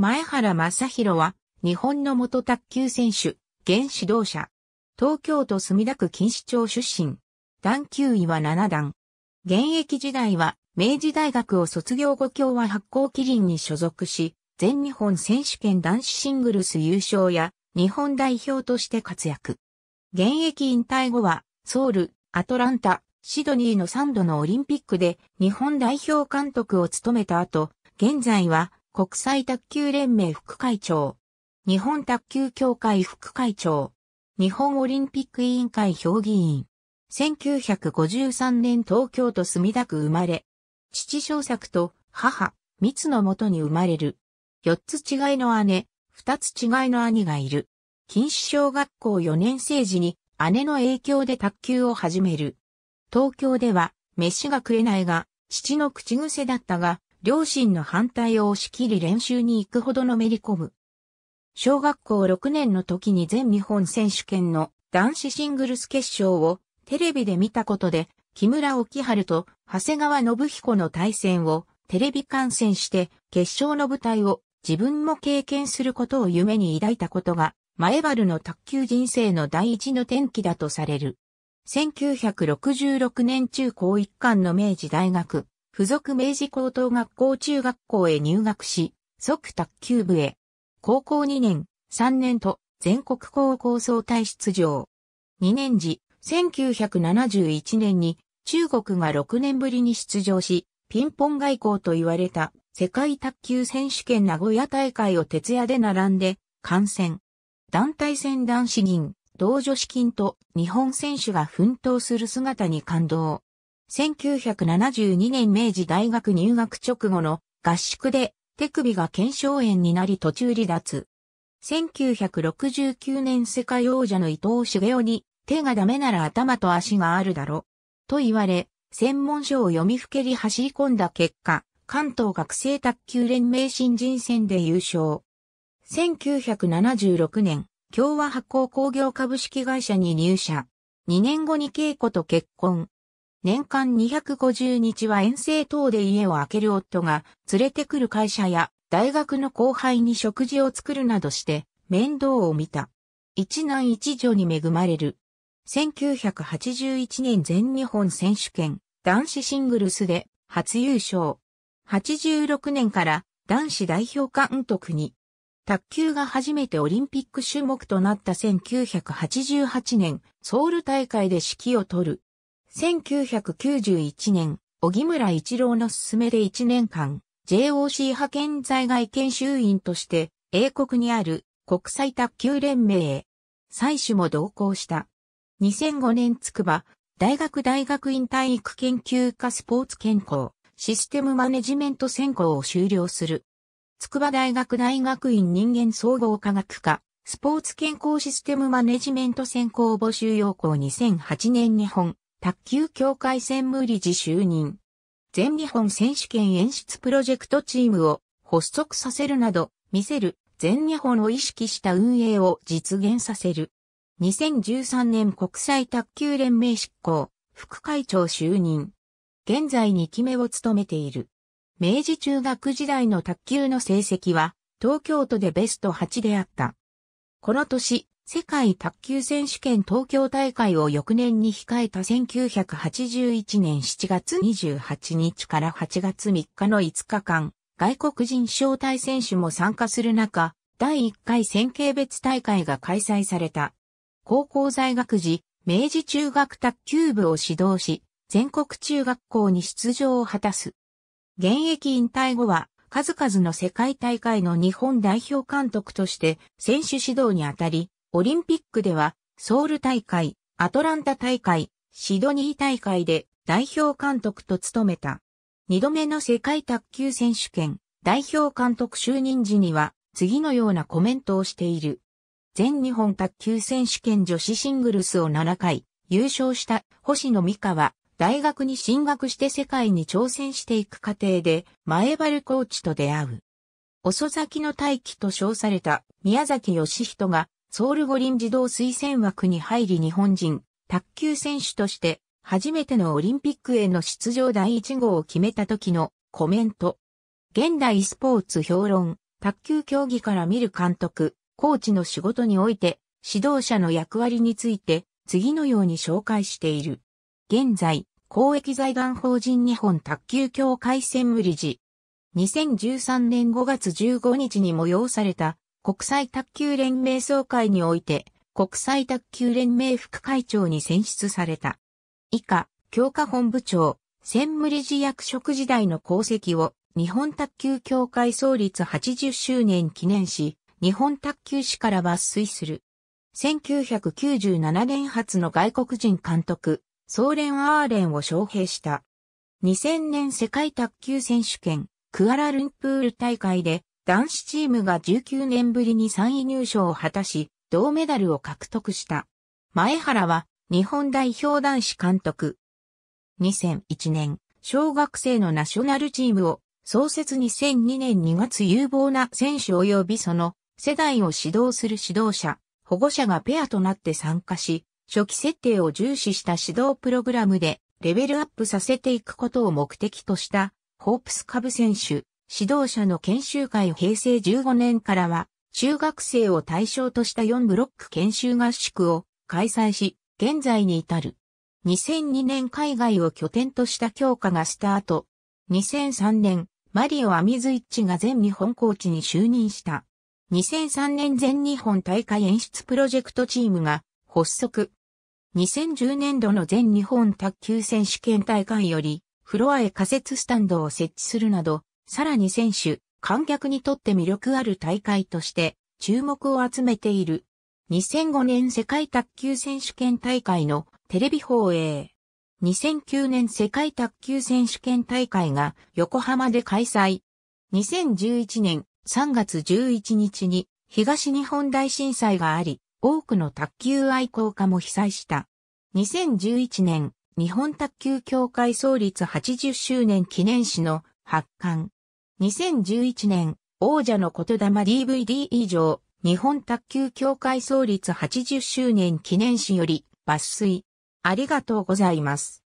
前原正宏は、日本の元卓球選手、現指導者。東京都墨田区錦糸町出身。段級位は7段。現役時代は、明治大学を卒業後共和発行基林に所属し、全日本選手権男子シングルス優勝や、日本代表として活躍。現役引退後は、ソウル、アトランタ、シドニーの3度のオリンピックで日本代表監督を務めた後、現在は国際卓球連盟副会長、日本卓球協会副会長、日本オリンピック委員会評議員、1953年東京都墨田区生まれ、父小作と母、三つのもとに生まれる。四つ違いの姉、二つ違いの兄がいる。近視小学校四年生時に姉の影響で卓球を始める。東京では飯が食えないが、父の口癖だったが、両親の反対を押し切り練習に行くほどのめり込む。小学校6年の時に全日本選手権の男子シングルス決勝をテレビで見たことで、木村沖春と長谷川信彦の対戦をテレビ観戦して決勝の舞台を自分も経験することを夢に抱いたことが、前原の卓球人生の第一の転機だとされる。1966年中高一貫の明治大学付属明治高等学校中学校へ入学し、即卓球部へ。高校2年、3年と全国高校総体出場。2年時、1971年に中国が6年ぶりに出場し、ピンポン外交と言われた世界卓球選手権名古屋大会を徹夜で並んで観戦。団体戦男子銀、同女子金と日本選手が奮闘する姿に感動。1972年明治大学入学直後の合宿で手首が腱鞘炎になり途中離脱。1969年世界王者の伊藤茂雄に手がダメなら頭と足があるだろ。と言われ、専門書を読みふけり走り込んだ結果、関東学生卓球連盟新人戦で優勝。1976年、共和発行工業株式会社に入社。2年後に稽古と結婚。年間250日は遠征等で家を空ける夫が連れてくる会社や大学の後輩に食事を作るなどして面倒を見た。一男一女に恵まれる。1981年全日本選手権男子シングルスで初優勝。86年から男子代表監督に。卓球が初めてオリンピック種目となった1988年ソウル大会で指揮を取る。1991年、小村一郎の勧めで1年間、JOC 派遣在外研修員として、英国にある国際卓球連盟へ、採取も同行した。2005年筑波、大学大学院体育研究科スポーツ健康、システムマネジメント専攻を修了する。筑波大学大学院人間総合科学科、スポーツ健康システムマネジメント専攻募集要項2008年日本卓球協会専務理事就任。全日本選手権演出プロジェクトチームを発足させるなど、見せる全日本を意識した運営を実現させる。2013年国際卓球連盟執行、副会長就任。現在2期目を務めている。明治中学時代の卓球の成績は、東京都でベスト8であった。この年、世界卓球選手権東京大会を翌年に控えた1981年7月28日から8月3日の5日間、外国人招待選手も参加する中、第1回選形別大会が開催された。高校在学時、明治中学卓球部を指導し、全国中学校に出場を果たす。現役引退後は、数々の世界大会の日本代表監督として選手指導にあたり、オリンピックでは、ソウル大会、アトランタ大会、シドニー大会で代表監督と務めた。二度目の世界卓球選手権、代表監督就任時には、次のようなコメントをしている。全日本卓球選手権女子シングルスを7回、優勝した星野美香は、大学に進学して世界に挑戦していく過程で、前原コーチと出会う。遅咲きの大器と称された宮崎義人がソウル五輪児童推薦枠に入り日本人、卓球選手として、初めてのオリンピックへの出場第1号を決めた時のコメント。現代スポーツ評論、卓球競技から見る監督、コーチの仕事において、指導者の役割について、次のように紹介している。現在、公益財団法人日本卓球協会専務理事。2013年5月15日に催された国際卓球連盟総会において、国際卓球連盟副会長に選出された。以下、教科本部長、専務理事役職時代の功績を、日本卓球協会創立80周年記念し、日本卓球史から抜粋する。1997年発の外国人監督、ソーレン・アーレンを招聘した。2000年世界卓球選手権、クアラルンプール大会で男子チームが19年ぶりに3位入賞を果たし、銅メダルを獲得した。前原は日本代表男子監督。2001年、小学生のナショナルチームを創設2002年2月有望な選手及びその世代を指導する指導者、保護者がペアとなって参加し、初期設定を重視した指導プログラムでレベルアップさせていくことを目的としたホープス株選手、指導者の研修会平成15年からは、中学生を対象とした4ブロック研修合宿を開催し、現在に至る。2002年海外を拠点とした強化がスタート。2003年、マリオ・アミズイッチが全日本コーチに就任した。2003年全日本大会演出プロジェクトチームが発足。2010年度の全日本卓球選手権大会より、フロアへ仮設スタンドを設置するなど、さらに選手、観客にとって魅力ある大会として注目を集めている。2005年世界卓球選手権大会のテレビ放映。2009年世界卓球選手権大会が横浜で開催。2011年3月11日に東日本大震災があり、多くの卓球愛好家も被災した。2011年日本卓球協会創立80周年記念誌の発刊。2011年、王者の言霊 DVD 以上、日本卓球協会創立80周年記念誌より抜粋。ありがとうございます。